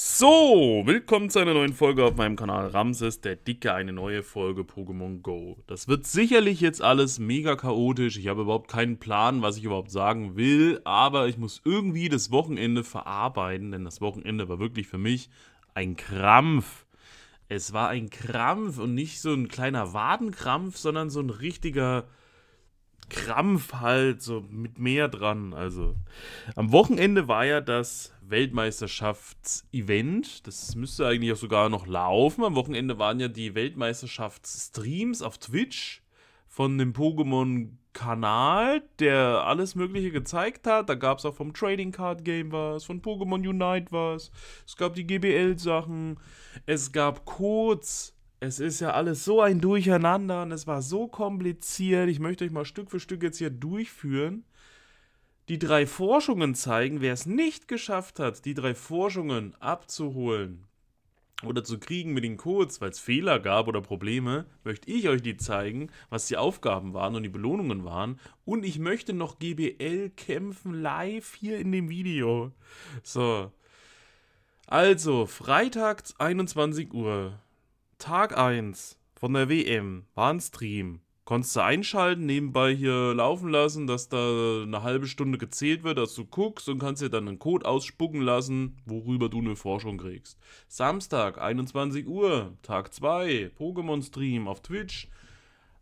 So, willkommen zu einer neuen Folge auf meinem Kanal Ramses, der Dicke, eine neue Folge Pokémon Go. Das wird sicherlich jetzt alles mega chaotisch, ich habe überhaupt keinen Plan, was ich überhaupt sagen will, aber ich muss irgendwie das Wochenende verarbeiten, denn das Wochenende war wirklich für mich ein Krampf. Es war ein Krampf und nicht so ein kleiner Wadenkrampf, sondern so ein richtiger Krampf halt, so mit mehr dran. Also am Wochenende war ja das Weltmeisterschaftsevent. Das müsste eigentlich auch sogar noch laufen. Am Wochenende waren ja die Weltmeisterschaftsstreams auf Twitch von dem Pokémon-Kanal, der alles Mögliche gezeigt hat. Da gab es auch vom Trading Card Game was, von Pokémon Unite was, es gab die GBL-Sachen, es gab Codes es ist ja alles so ein Durcheinander und es war so kompliziert. Ich möchte euch mal Stück für Stück jetzt hier durchführen. Die drei Forschungen zeigen, wer es nicht geschafft hat, die drei Forschungen abzuholen oder zu kriegen mit den Codes, weil es Fehler gab oder Probleme, möchte ich euch die zeigen, was die Aufgaben waren und die Belohnungen waren. Und ich möchte noch GBL kämpfen live hier in dem Video. So. Also, Freitag 21 Uhr. Tag 1 von der WM war ein Stream. Konntest du einschalten, nebenbei hier laufen lassen, dass da eine halbe Stunde gezählt wird, dass du guckst und kannst dir dann einen Code ausspucken lassen, worüber du eine Forschung kriegst. Samstag, 21 Uhr, Tag 2, Pokémon-Stream auf Twitch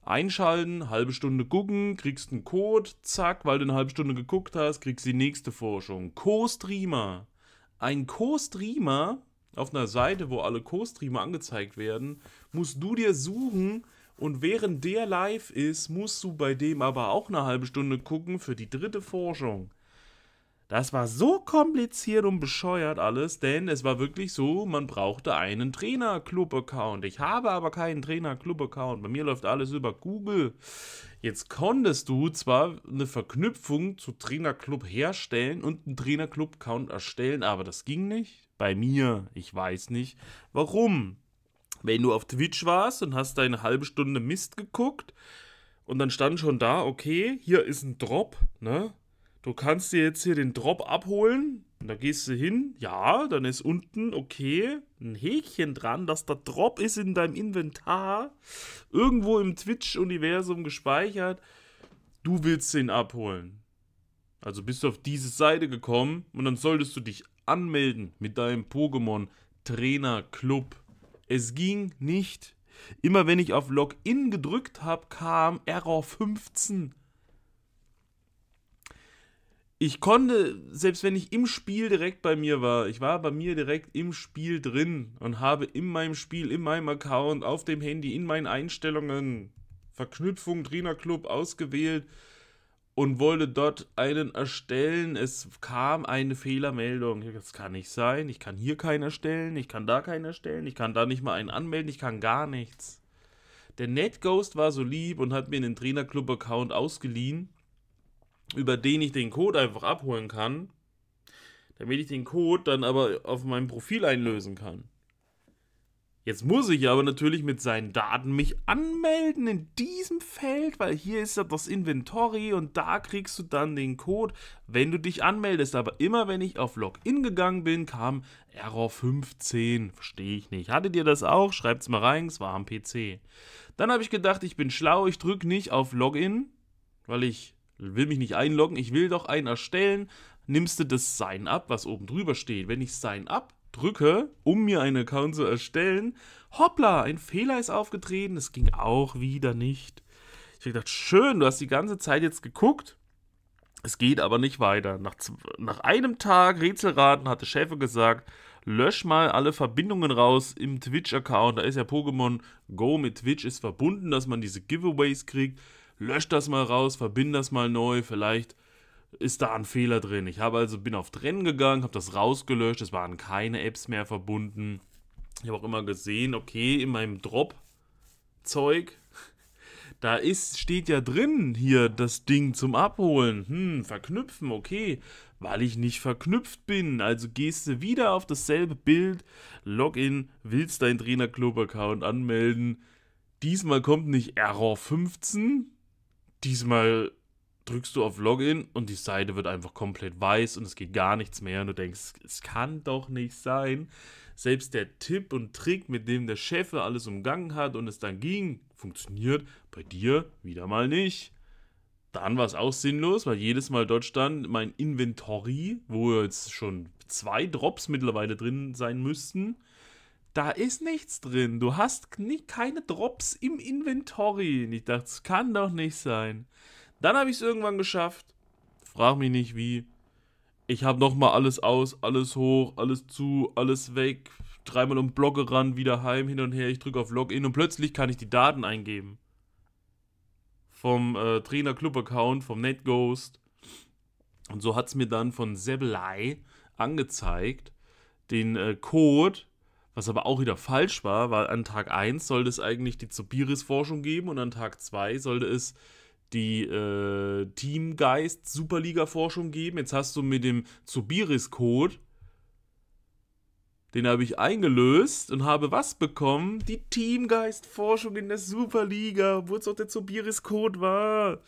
einschalten, halbe Stunde gucken, kriegst einen Code, zack, weil du eine halbe Stunde geguckt hast, kriegst die nächste Forschung. Co-Streamer. Ein Co-Streamer auf einer Seite, wo alle Co-Streamer angezeigt werden, musst du dir suchen und während der live ist, musst du bei dem aber auch eine halbe Stunde gucken für die dritte Forschung. Das war so kompliziert und bescheuert alles, denn es war wirklich so, man brauchte einen trainerclub account Ich habe aber keinen trainerclub account Bei mir läuft alles über Google. Jetzt konntest du zwar eine Verknüpfung zu Trainerclub herstellen und einen trainerclub account erstellen, aber das ging nicht. Bei mir. Ich weiß nicht warum. Wenn du auf Twitch warst und hast deine halbe Stunde Mist geguckt und dann stand schon da, okay, hier ist ein Drop, ne? du kannst dir jetzt hier den Drop abholen. Und da gehst du hin, ja, dann ist unten, okay, ein Häkchen dran, dass der Drop ist in deinem Inventar, irgendwo im Twitch-Universum gespeichert. Du willst den abholen. Also bist du auf diese Seite gekommen und dann solltest du dich anmelden mit deinem Pokémon Trainer Club. Es ging nicht. Immer wenn ich auf Login gedrückt habe, kam Error 15 ich konnte, selbst wenn ich im Spiel direkt bei mir war, ich war bei mir direkt im Spiel drin und habe in meinem Spiel, in meinem Account, auf dem Handy, in meinen Einstellungen Verknüpfung Trainerclub ausgewählt und wollte dort einen erstellen. Es kam eine Fehlermeldung. Das kann nicht sein. Ich kann hier keinen erstellen. Ich kann da keinen erstellen. Ich kann da nicht mal einen anmelden. Ich kann gar nichts. Der NetGhost war so lieb und hat mir einen Trainerclub-Account ausgeliehen über den ich den Code einfach abholen kann, damit ich den Code dann aber auf meinem Profil einlösen kann. Jetzt muss ich aber natürlich mit seinen Daten mich anmelden in diesem Feld, weil hier ist ja das Inventory und da kriegst du dann den Code, wenn du dich anmeldest. Aber immer wenn ich auf Login gegangen bin, kam Error 15. Verstehe ich nicht. Hattet ihr das auch? Schreibt es mal rein, es war am PC. Dann habe ich gedacht, ich bin schlau, ich drücke nicht auf Login, weil ich will mich nicht einloggen, ich will doch einen erstellen, nimmst du das Sign Up, was oben drüber steht. Wenn ich Sign Up drücke, um mir einen Account zu erstellen, hoppla, ein Fehler ist aufgetreten, das ging auch wieder nicht. Ich habe gedacht, schön, du hast die ganze Zeit jetzt geguckt, es geht aber nicht weiter. Nach, nach einem Tag Rätselraten hatte Schäfer gesagt, lösch mal alle Verbindungen raus im Twitch-Account. Da ist ja Pokémon Go mit Twitch ist verbunden, dass man diese Giveaways kriegt lösch das mal raus, verbinde das mal neu, vielleicht ist da ein Fehler drin. Ich habe also bin auf Trennen gegangen, habe das rausgelöscht, es waren keine Apps mehr verbunden. Ich habe auch immer gesehen, okay, in meinem Drop Zeug da ist steht ja drin hier das Ding zum Abholen. Hm, verknüpfen, okay, weil ich nicht verknüpft bin. Also gehst du wieder auf dasselbe Bild, Login, willst deinen Trainerclub Account anmelden. Diesmal kommt nicht Error 15, diesmal drückst du auf Login und die Seite wird einfach komplett weiß und es geht gar nichts mehr und du denkst, es kann doch nicht sein. Selbst der Tipp und Trick, mit dem der Chef alles umgangen hat und es dann ging, funktioniert bei dir wieder mal nicht. Dann war es auch sinnlos, weil jedes Mal dort stand, mein Inventory, wo jetzt schon zwei Drops mittlerweile drin sein müssten, da ist nichts drin. Du hast nie, keine Drops im Inventory. Und Ich dachte, das kann doch nicht sein. Dann habe ich es irgendwann geschafft. Frag mich nicht wie. Ich habe nochmal alles aus, alles hoch, alles zu, alles weg. Dreimal um Blogge ran, wieder heim, hin und her. Ich drücke auf Login und plötzlich kann ich die Daten eingeben. Vom äh, Trainer Club Account, vom NetGhost. Und so hat es mir dann von Sebelei angezeigt, den äh, Code was aber auch wieder falsch war, weil an Tag 1 sollte es eigentlich die zubiris forschung geben und an Tag 2 sollte es die äh, Teamgeist-Superliga-Forschung geben. Jetzt hast du mit dem zubiris code den habe ich eingelöst und habe was bekommen? Die Teamgeist-Forschung in der Superliga, wo es auch der zubiris code war.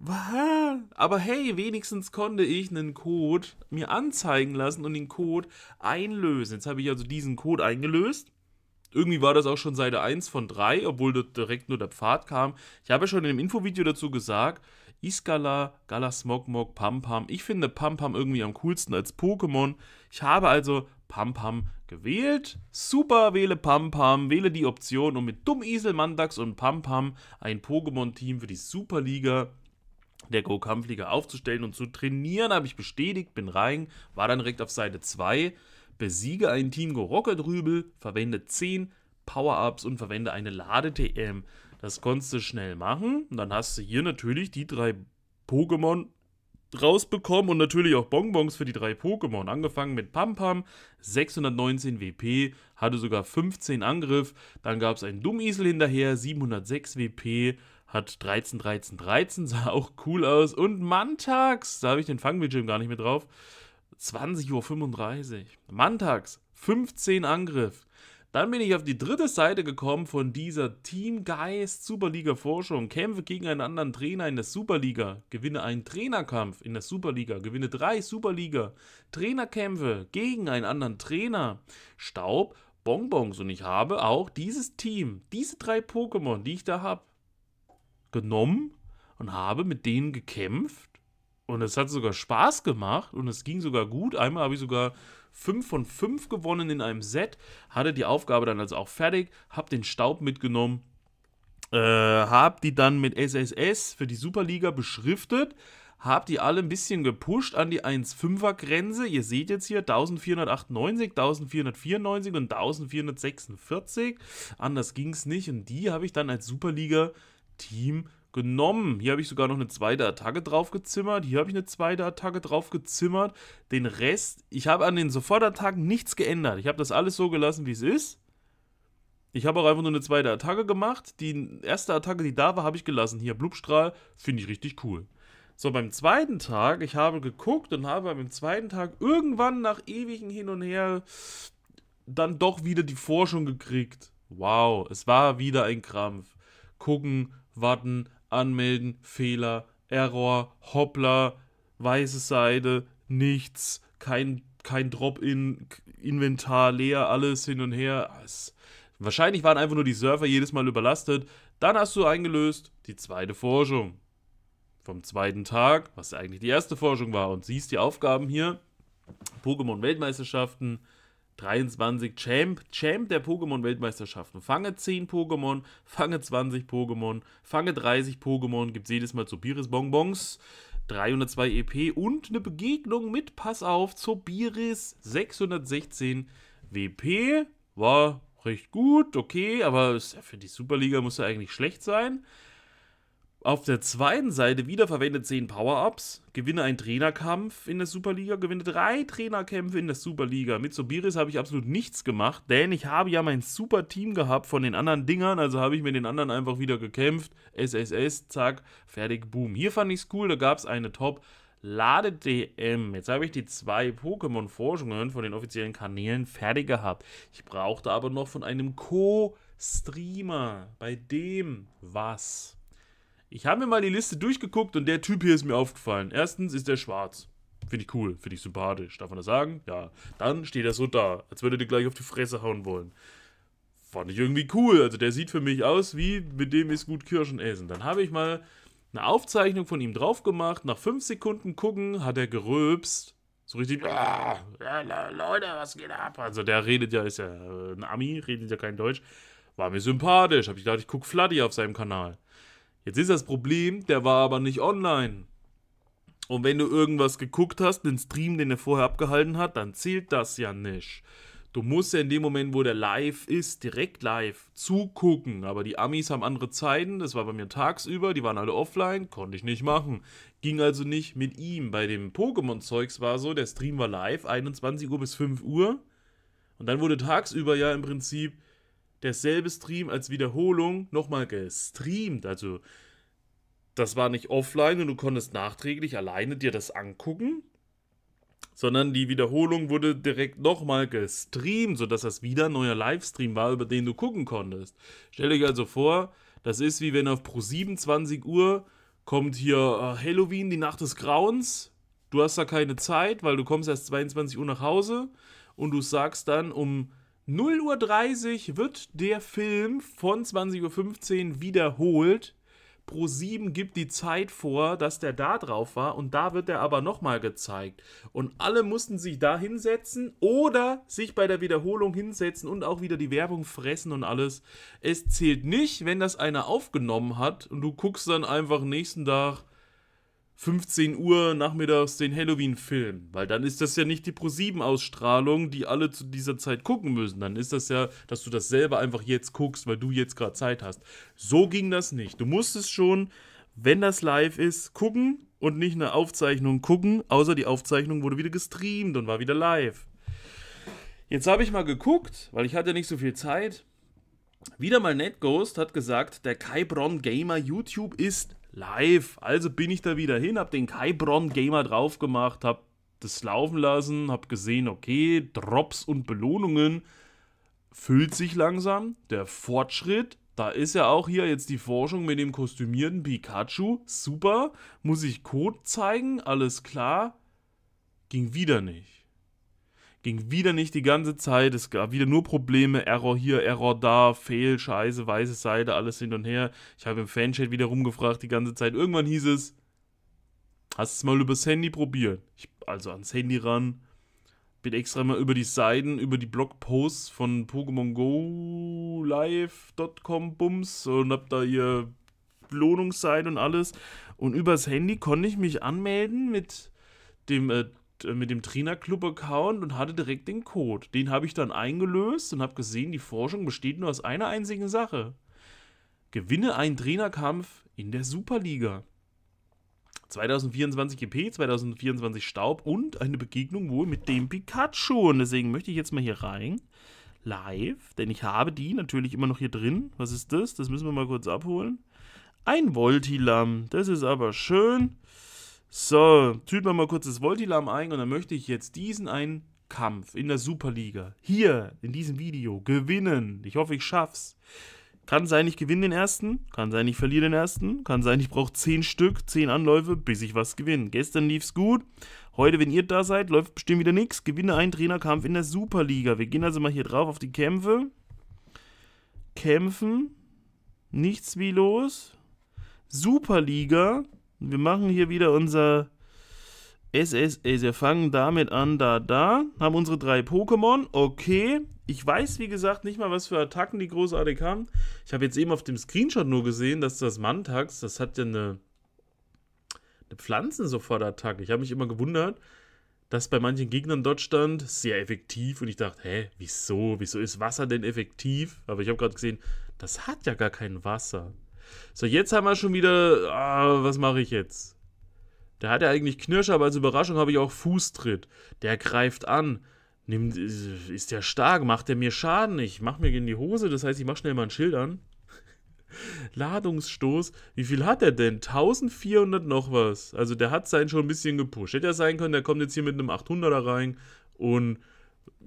Aber hey, wenigstens konnte ich einen Code mir anzeigen lassen und den Code einlösen. Jetzt habe ich also diesen Code eingelöst. Irgendwie war das auch schon Seite 1 von 3, obwohl dort direkt nur der Pfad kam. Ich habe ja schon in dem Infovideo dazu gesagt, Iskala, Galasmogmog, Pampam. Ich finde Pampam irgendwie am coolsten als Pokémon. Ich habe also Pampam gewählt. Super, wähle Pampam, wähle die Option, um mit Dummisel, Mandax und Pampam ein Pokémon-Team für die Superliga der Go-Kampfliga aufzustellen und zu trainieren, habe ich bestätigt, bin rein, war dann direkt auf Seite 2, besiege ein Team Go Rocket Rübel, verwende 10 Power-Ups und verwende eine Lade-TM. Das konntest du schnell machen. Und dann hast du hier natürlich die drei Pokémon rausbekommen und natürlich auch Bonbons für die drei Pokémon. Angefangen mit Pam Pam, 619 WP, hatte sogar 15 Angriff. Dann gab es einen Dummiesel hinterher, 706 WP hat 13, 13, 13, sah auch cool aus. Und Mantax, da habe ich den Fangbildschirm gar nicht mehr drauf. 20.35 Uhr. Mantax, 15 Angriff. Dann bin ich auf die dritte Seite gekommen von dieser Teamgeist Superliga Forschung. Kämpfe gegen einen anderen Trainer in der Superliga. Gewinne einen Trainerkampf in der Superliga. Gewinne drei Superliga. Trainerkämpfe gegen einen anderen Trainer. Staub, Bonbons. Und ich habe auch dieses Team, diese drei Pokémon, die ich da habe, genommen und habe mit denen gekämpft. Und es hat sogar Spaß gemacht und es ging sogar gut. Einmal habe ich sogar 5 von 5 gewonnen in einem Set, hatte die Aufgabe dann also auch fertig, habe den Staub mitgenommen, äh, habe die dann mit SSS für die Superliga beschriftet, habe die alle ein bisschen gepusht an die 1,5er Grenze. Ihr seht jetzt hier 1498, 1494 und 1446. Anders ging es nicht und die habe ich dann als Superliga Team genommen. Hier habe ich sogar noch eine zweite Attacke draufgezimmert. Hier habe ich eine zweite Attacke draufgezimmert. Den Rest, ich habe an den Sofortattacken nichts geändert. Ich habe das alles so gelassen, wie es ist. Ich habe auch einfach nur eine zweite Attacke gemacht. Die erste Attacke, die da war, habe ich gelassen. Hier Blubstrahl, finde ich richtig cool. So, beim zweiten Tag, ich habe geguckt und habe beim zweiten Tag irgendwann nach ewigen Hin und Her dann doch wieder die Forschung gekriegt. Wow, es war wieder ein Krampf. Gucken, warten, anmelden, Fehler, Error, Hoppla, weiße Seite, nichts, kein, kein Drop-in, Inventar leer, alles hin und her. Es, wahrscheinlich waren einfach nur die Server jedes Mal überlastet. Dann hast du eingelöst die zweite Forschung. Vom zweiten Tag, was eigentlich die erste Forschung war, und siehst die Aufgaben hier: Pokémon-Weltmeisterschaften, 23 Champ, Champ der Pokémon-Weltmeisterschaften. Fange 10 Pokémon, fange 20 Pokémon, fange 30 Pokémon, gibt jedes Mal Zopiris Bonbons, 302 EP und eine Begegnung mit, pass auf, Zopiris 616 WP. War recht gut, okay, aber für die Superliga muss er eigentlich schlecht sein. Auf der zweiten Seite wiederverwendet 10 Power-Ups, gewinne einen Trainerkampf in der Superliga, gewinne drei Trainerkämpfe in der Superliga. Mit Sobiris habe ich absolut nichts gemacht, denn ich habe ja mein super Team gehabt von den anderen Dingern, also habe ich mit den anderen einfach wieder gekämpft. SSS, zack, fertig, boom. Hier fand ich es cool, da gab es eine Top Lade-DM. Jetzt habe ich die zwei Pokémon-Forschungen von den offiziellen Kanälen fertig gehabt. Ich brauchte aber noch von einem Co-Streamer. Bei dem was? Ich habe mir mal die Liste durchgeguckt und der Typ hier ist mir aufgefallen. Erstens ist er schwarz. Finde ich cool, finde ich sympathisch. Darf man das sagen? Ja. Dann steht er so da, als würde er dir gleich auf die Fresse hauen wollen. Fand ich irgendwie cool. Also der sieht für mich aus wie, mit dem ist gut Kirschen essen. Dann habe ich mal eine Aufzeichnung von ihm drauf gemacht. Nach fünf Sekunden gucken hat er gerülpst. So richtig, Leute, was geht ab? Also der redet ja, ist ja äh, ein Ami, redet ja kein Deutsch. War mir sympathisch. Habe ich gedacht, ich gucke Fladdy auf seinem Kanal. Jetzt ist das Problem, der war aber nicht online. Und wenn du irgendwas geguckt hast, den Stream, den er vorher abgehalten hat, dann zählt das ja nicht. Du musst ja in dem Moment, wo der live ist, direkt live zugucken. Aber die Amis haben andere Zeiten. Das war bei mir tagsüber. Die waren alle offline. Konnte ich nicht machen. Ging also nicht mit ihm. Bei dem Pokémon-Zeugs war so, der Stream war live, 21 Uhr bis 5 Uhr. Und dann wurde tagsüber ja im Prinzip derselbe Stream als Wiederholung nochmal gestreamt. Also, das war nicht offline und du konntest nachträglich alleine dir das angucken, sondern die Wiederholung wurde direkt nochmal gestreamt, sodass das wieder ein neuer Livestream war, über den du gucken konntest. Stell dich also vor, das ist wie wenn auf Pro 27 Uhr kommt hier äh, Halloween, die Nacht des Grauens. Du hast da keine Zeit, weil du kommst erst 22 Uhr nach Hause und du sagst dann um 0.30 Uhr wird der Film von 20.15 Uhr wiederholt. Pro 7 gibt die Zeit vor, dass der da drauf war und da wird er aber nochmal gezeigt. Und alle mussten sich da hinsetzen oder sich bei der Wiederholung hinsetzen und auch wieder die Werbung fressen und alles. Es zählt nicht, wenn das einer aufgenommen hat und du guckst dann einfach nächsten Tag 15 Uhr nachmittags den Halloween-Film, weil dann ist das ja nicht die Pro-7-Ausstrahlung, die alle zu dieser Zeit gucken müssen. Dann ist das ja, dass du das selber einfach jetzt guckst, weil du jetzt gerade Zeit hast. So ging das nicht. Du musstest schon, wenn das live ist, gucken und nicht eine Aufzeichnung gucken, außer die Aufzeichnung wurde wieder gestreamt und war wieder live. Jetzt habe ich mal geguckt, weil ich hatte nicht so viel Zeit. Wieder mal NetGhost hat gesagt, der Kai Bron Gamer YouTube ist live. Also bin ich da wieder hin, hab den Kaibron Gamer drauf gemacht, hab das laufen lassen, hab gesehen, okay, Drops und Belohnungen füllt sich langsam. Der Fortschritt, da ist ja auch hier jetzt die Forschung mit dem kostümierten Pikachu. Super. Muss ich Code zeigen? Alles klar. Ging wieder nicht. Ging wieder nicht die ganze Zeit. Es gab wieder nur Probleme. Error hier, Error da, Fehl, Scheiße, weiße Seite, alles hin und her. Ich habe im Fanchat wieder rumgefragt die ganze Zeit. Irgendwann hieß es, hast du es mal übers Handy probiert. Ich, also ans Handy ran. Bin extra mal über die Seiten, über die Blogposts von Pokémon Go Live.com Bums und hab da hier Belohnungsseite und alles. Und übers Handy konnte ich mich anmelden mit dem äh, äh, mit dem Trainerclub-Account und hatte direkt den Code. Den habe ich dann eingelöst und habe gesehen, die Forschung besteht nur aus einer einzigen Sache. Gewinne einen Trainerkampf in der Superliga. 2024 GP, 2024 Staub und eine Begegnung wohl mit dem Pikachu. Und deswegen möchte ich jetzt mal hier rein. Live, denn ich habe die natürlich immer noch hier drin. Was ist das? Das müssen wir mal kurz abholen. Ein Voltilam, das ist aber schön. So, tüten wir mal kurz das Voltilam ein und dann möchte ich jetzt diesen einen Kampf in der Superliga hier in diesem Video gewinnen. Ich hoffe, ich schaff's. Kann sein, ich gewinne den ersten, kann sein, ich verliere den ersten, kann sein, ich brauche 10 Stück, 10 Anläufe, bis ich was gewinne. Gestern lief's gut, heute, wenn ihr da seid, läuft bestimmt wieder nichts. Gewinne einen Trainerkampf in der Superliga. Wir gehen also mal hier drauf auf die Kämpfe. Kämpfen, nichts wie los. Superliga, wir machen hier wieder unser SS. Wir fangen damit an, da, da. Haben unsere drei Pokémon. Okay. Ich weiß, wie gesagt, nicht mal, was für Attacken die großartig haben. Ich habe jetzt eben auf dem Screenshot nur gesehen, dass das Mantax, das hat ja eine, eine Pflanzen-Sofort-Attacke. Ich habe mich immer gewundert, dass bei manchen Gegnern dort stand, sehr effektiv. Und ich dachte, hä, wieso? Wieso ist Wasser denn effektiv? Aber ich habe gerade gesehen, das hat ja gar kein Wasser. So, jetzt haben wir schon wieder, ah, was mache ich jetzt? Da hat er eigentlich Knirsch, aber als Überraschung habe ich auch Fußtritt. Der greift an. Nimmt, ist der stark, macht der mir Schaden. Ich mache mir in die Hose, das heißt, ich mache schnell mal ein Schild an. Ladungsstoß. Wie viel hat er denn? 1400 noch was. Also der hat sein schon ein bisschen gepusht. Hätte ja sein können, der kommt jetzt hier mit einem 800er rein und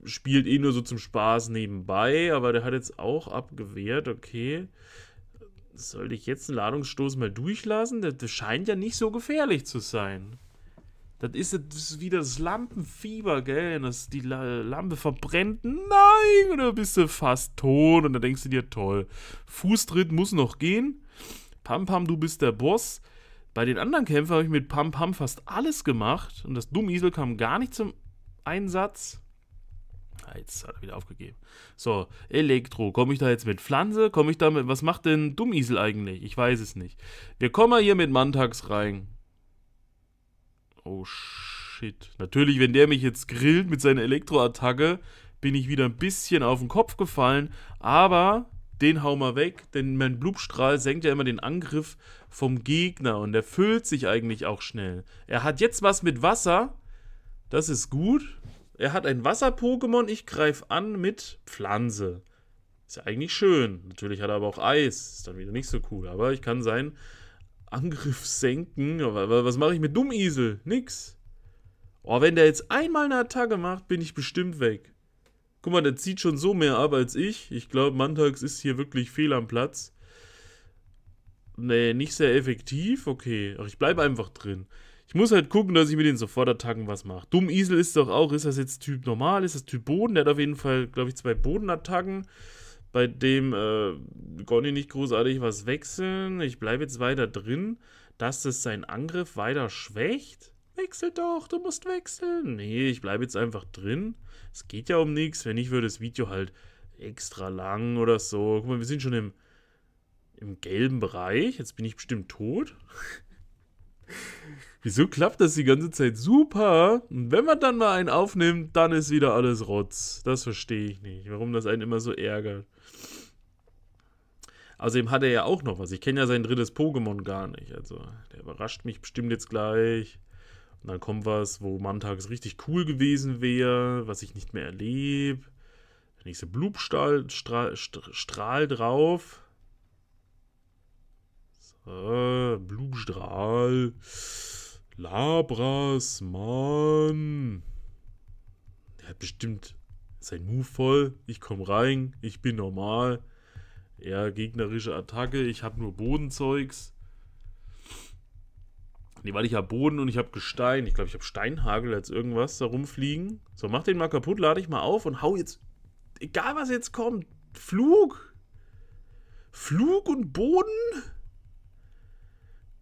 spielt eh nur so zum Spaß nebenbei. Aber der hat jetzt auch abgewehrt, okay. Sollte ich jetzt einen Ladungsstoß mal durchlassen? Das scheint ja nicht so gefährlich zu sein. Das ist, das ist wieder das Lampenfieber, gell? Dass die Lampe verbrennt. Nein! Und dann bist du fast tot. Und dann denkst du dir, toll. Fußtritt muss noch gehen. Pam Pam, du bist der Boss. Bei den anderen Kämpfen habe ich mit Pam Pam fast alles gemacht. Und das Dummiesel kam gar nicht zum Einsatz jetzt hat er wieder aufgegeben. So, Elektro. Komme ich da jetzt mit Pflanze? Komme ich da mit. Was macht denn Dummiesel eigentlich? Ich weiß es nicht. Wir kommen mal hier mit Mantax rein. Oh shit. Natürlich, wenn der mich jetzt grillt mit seiner Elektroattacke, bin ich wieder ein bisschen auf den Kopf gefallen. Aber den hauen wir weg, denn mein Blubstrahl senkt ja immer den Angriff vom Gegner und der füllt sich eigentlich auch schnell. Er hat jetzt was mit Wasser. Das ist gut. Er hat ein Wasser-Pokémon, ich greife an mit Pflanze. Ist ja eigentlich schön. Natürlich hat er aber auch Eis. Ist dann wieder nicht so cool. Aber ich kann seinen Angriff senken. Aber was mache ich mit Dummiesel? Nix. Oh, wenn der jetzt einmal eine Attacke macht, bin ich bestimmt weg. Guck mal, der zieht schon so mehr ab als ich. Ich glaube, Mantax ist hier wirklich fehl am Platz. Nee, nicht sehr effektiv. Okay, aber ich bleibe einfach drin. Ich muss halt gucken, dass ich mit den Sofortattacken was mache. Dumm Isel ist doch auch. Ist das jetzt Typ normal? Ist das Typ Boden? Der hat auf jeden Fall, glaube ich, zwei Bodenattacken. Bei dem äh, konnte ich nicht großartig was wechseln. Ich bleibe jetzt weiter drin. Dass das seinen Angriff weiter schwächt? Wechsel doch, du musst wechseln. Nee, ich bleibe jetzt einfach drin. Es geht ja um nichts. Wenn nicht, würde das Video halt extra lang oder so. Guck mal, wir sind schon im, im gelben Bereich. Jetzt bin ich bestimmt tot. wieso klappt das die ganze Zeit super? Und wenn man dann mal einen aufnimmt, dann ist wieder alles Rotz. Das verstehe ich nicht, warum das einen immer so ärgert. Außerdem hat er ja auch noch was. Ich kenne ja sein drittes Pokémon gar nicht. Also, der überrascht mich bestimmt jetzt gleich. Und dann kommt was, wo Mantags richtig cool gewesen wäre, was ich nicht mehr erlebe. Der nächste Blubstrahl Strahl, Strahl drauf. So, Blubstrahl. Labras, Mann. Der hat bestimmt sein Move voll. Ich komme rein, ich bin normal. Ja, gegnerische Attacke, ich habe nur Bodenzeugs. Nee, weil ich habe Boden und ich habe Gestein. Ich glaube, ich habe Steinhagel als irgendwas da rumfliegen. So, mach den mal kaputt, lade ich mal auf und hau jetzt. Egal was jetzt kommt. Flug. Flug und Boden.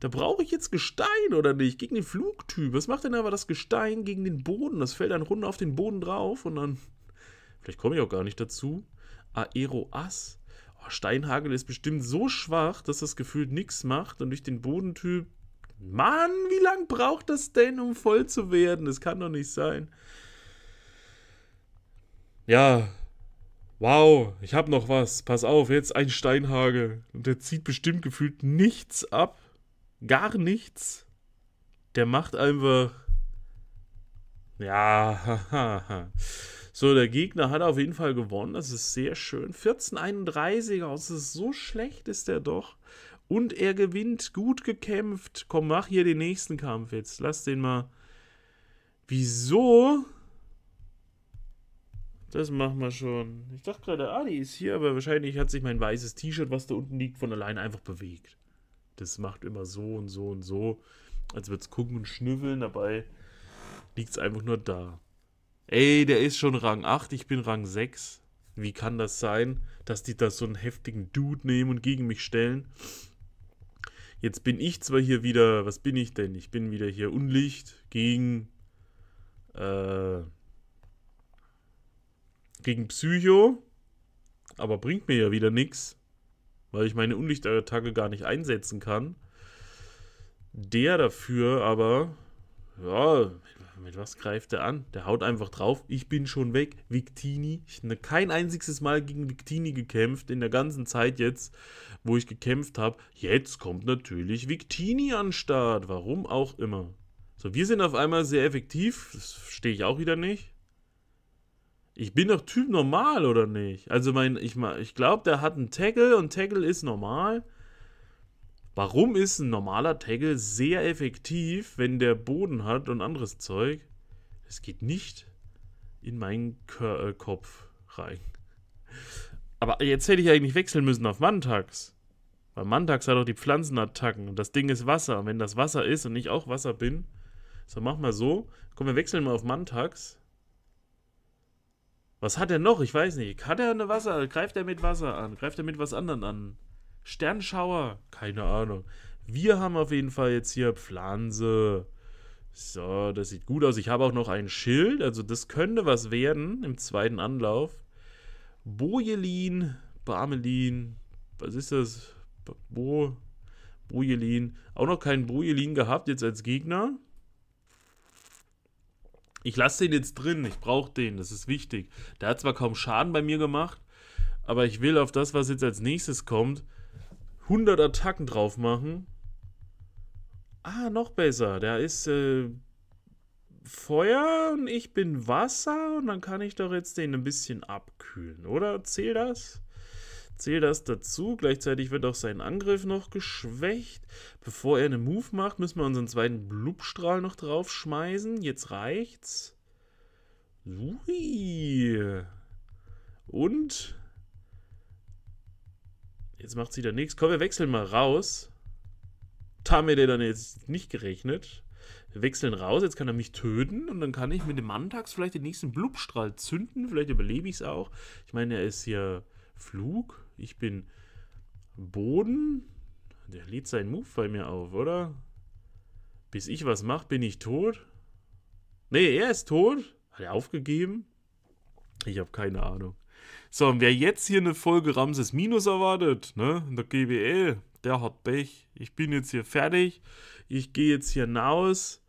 Da brauche ich jetzt Gestein oder nicht? Gegen den Flugtyp. Was macht denn aber das Gestein gegen den Boden? Das fällt dann runter auf den Boden drauf und dann. Vielleicht komme ich auch gar nicht dazu. Aeroas. Oh, Steinhagel ist bestimmt so schwach, dass das gefühlt nichts macht und durch den Bodentyp. Mann, wie lang braucht das denn, um voll zu werden? Das kann doch nicht sein. Ja, Wow, ich hab noch was. Pass auf, jetzt ein Steinhagel. Und der zieht bestimmt gefühlt nichts ab gar nichts. Der macht einfach. Ja, so, der Gegner hat auf jeden Fall gewonnen. Das ist sehr schön. 14:31 aus. Ist so schlecht ist der doch. Und er gewinnt. Gut gekämpft. Komm, mach hier den nächsten Kampf jetzt. Lass den mal. Wieso? Das machen wir schon. Ich dachte gerade, Adi ist hier, aber wahrscheinlich hat sich mein weißes T-Shirt, was da unten liegt, von allein einfach bewegt das macht immer so und so und so, als würde es gucken und schnüffeln, dabei liegt es einfach nur da. Ey, der ist schon Rang 8, ich bin Rang 6. Wie kann das sein, dass die da so einen heftigen Dude nehmen und gegen mich stellen? Jetzt bin ich zwar hier wieder, was bin ich denn? Ich bin wieder hier Unlicht gegen, äh, gegen Psycho, aber bringt mir ja wieder nichts weil ich meine Unlichtattacke gar nicht einsetzen kann. Der dafür aber, ja, mit was greift er an? Der haut einfach drauf. Ich bin schon weg. Victini. Ich habe kein einziges Mal gegen Victini gekämpft in der ganzen Zeit jetzt, wo ich gekämpft habe. Jetzt kommt natürlich Victini an den Start. Warum auch immer. So, wir sind auf einmal sehr effektiv. Das verstehe ich auch wieder nicht. Ich bin doch Typ normal, oder nicht? Also, mein, ich, ich glaube, der hat einen Tackle und Tackle ist normal. Warum ist ein normaler Tackle sehr effektiv, wenn der Boden hat und anderes Zeug? Es geht nicht in meinen Kör äh, Kopf rein. Aber jetzt hätte ich eigentlich wechseln müssen auf Mantax. Weil Mantax hat auch die Pflanzenattacken und das Ding ist Wasser. Und wenn das Wasser ist und ich auch Wasser bin, so mach mal so. Komm, wir wechseln mal auf Mantax. Was hat er noch? Ich weiß nicht. Hat er eine Wasser? Greift er mit Wasser an? Greift er mit was anderen an? Sternschauer? Keine Ahnung. Wir haben auf jeden Fall jetzt hier Pflanze. So, das sieht gut aus. Ich habe auch noch ein Schild. Also das könnte was werden im zweiten Anlauf. Bojelin, Barmelin, was ist das? Bo, Bojelin. Auch noch keinen Bojelin gehabt jetzt als Gegner. Ich lasse den jetzt drin, ich brauche den, das ist wichtig. Der hat zwar kaum Schaden bei mir gemacht, aber ich will auf das, was jetzt als nächstes kommt, 100 Attacken drauf machen. Ah, noch besser. Der ist äh, Feuer und ich bin Wasser und dann kann ich doch jetzt den ein bisschen abkühlen, oder? Zählt das? Zähl das dazu. Gleichzeitig wird auch sein Angriff noch geschwächt. Bevor er eine Move macht, müssen wir unseren zweiten Blubstrahl noch draufschmeißen. Jetzt reicht's. Ui. Und Jetzt macht sie da nichts. Komm, wir wechseln mal raus. Da haben wir den dann jetzt nicht gerechnet. Wir wechseln raus, jetzt kann er mich töten und dann kann ich mit dem Mantax vielleicht den nächsten Blubstrahl zünden. Vielleicht überlebe ich es auch. Ich meine, er ist hier Flug. Ich bin Boden. Der lädt seinen Move bei mir auf, oder? Bis ich was mache, bin ich tot. Nee, er ist tot. Hat er aufgegeben? Ich habe keine Ahnung. So, und wer jetzt hier eine Folge Ramses Minus erwartet, ne, in der GBL, der hat Pech. Ich bin jetzt hier fertig. Ich gehe jetzt hier hinaus.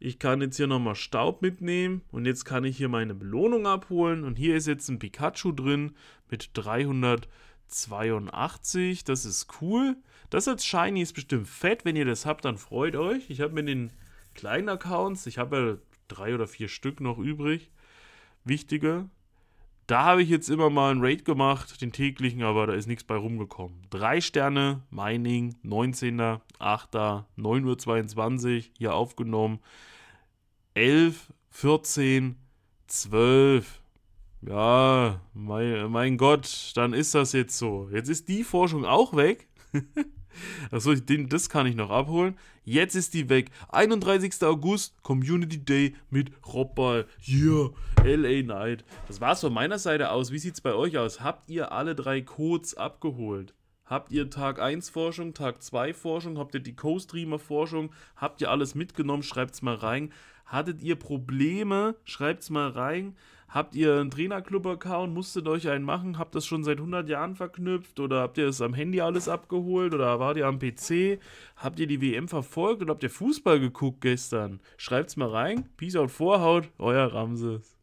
Ich kann jetzt hier nochmal Staub mitnehmen und jetzt kann ich hier meine Belohnung abholen. Und hier ist jetzt ein Pikachu drin mit 300 82, das ist cool. Das als Shiny ist bestimmt fett. Wenn ihr das habt, dann freut euch. Ich habe mir den kleinen Accounts, ich habe ja drei oder vier Stück noch übrig. Wichtige. Da habe ich jetzt immer mal einen Raid gemacht, den täglichen, aber da ist nichts bei rumgekommen. Drei Sterne, Mining, 19er, 8er, 9.22 Uhr, hier aufgenommen. 11, 14, 12 ja, mein, mein Gott, dann ist das jetzt so. Jetzt ist die Forschung auch weg. Achso, das kann ich noch abholen. Jetzt ist die weg. 31. August, Community Day mit Robball. Yeah, LA Night. Das war's von meiner Seite aus. Wie sieht's bei euch aus? Habt ihr alle drei Codes abgeholt? Habt ihr Tag 1 Forschung, Tag 2 Forschung? Habt ihr die Co-Streamer Forschung? Habt ihr alles mitgenommen? Schreibt's mal rein. Hattet ihr Probleme? Schreibt's mal rein. Habt ihr einen Trainerclub-Account? Musstet euch einen machen? Habt ihr das schon seit 100 Jahren verknüpft? Oder habt ihr das am Handy alles abgeholt? Oder wart ihr am PC? Habt ihr die WM verfolgt? Oder habt ihr Fußball geguckt gestern? Schreibt's mal rein. Peace out, Vorhaut. Euer Ramses.